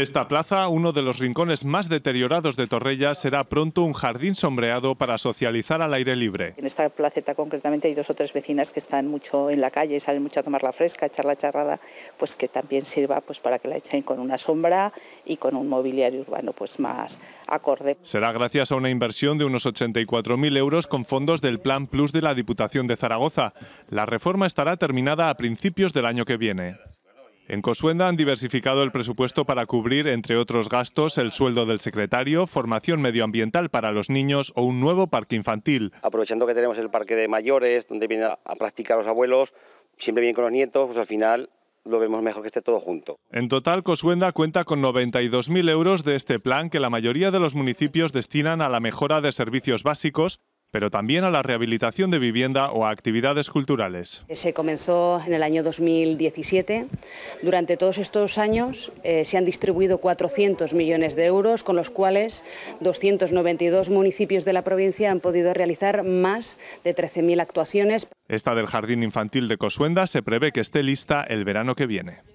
Esta plaza, uno de los rincones más deteriorados de Torrella, será pronto un jardín sombreado para socializar al aire libre. En esta placeta concretamente hay dos o tres vecinas que están mucho en la calle, salen mucho a tomar la fresca, a echar la charrada, pues que también sirva pues para que la echen con una sombra y con un mobiliario urbano pues más acorde. Será gracias a una inversión de unos 84.000 euros con fondos del Plan Plus de la Diputación de Zaragoza. La reforma estará terminada a principios del año que viene. En Cosuenda han diversificado el presupuesto para cubrir, entre otros gastos, el sueldo del secretario, formación medioambiental para los niños o un nuevo parque infantil. Aprovechando que tenemos el parque de mayores, donde vienen a practicar los abuelos, siempre vienen con los nietos, pues al final lo vemos mejor que esté todo junto. En total, Cosuenda cuenta con 92.000 euros de este plan que la mayoría de los municipios destinan a la mejora de servicios básicos pero también a la rehabilitación de vivienda o a actividades culturales. Eh, se comenzó en el año 2017. Durante todos estos años eh, se han distribuido 400 millones de euros, con los cuales 292 municipios de la provincia han podido realizar más de 13.000 actuaciones. Esta del Jardín Infantil de Cosuenda se prevé que esté lista el verano que viene.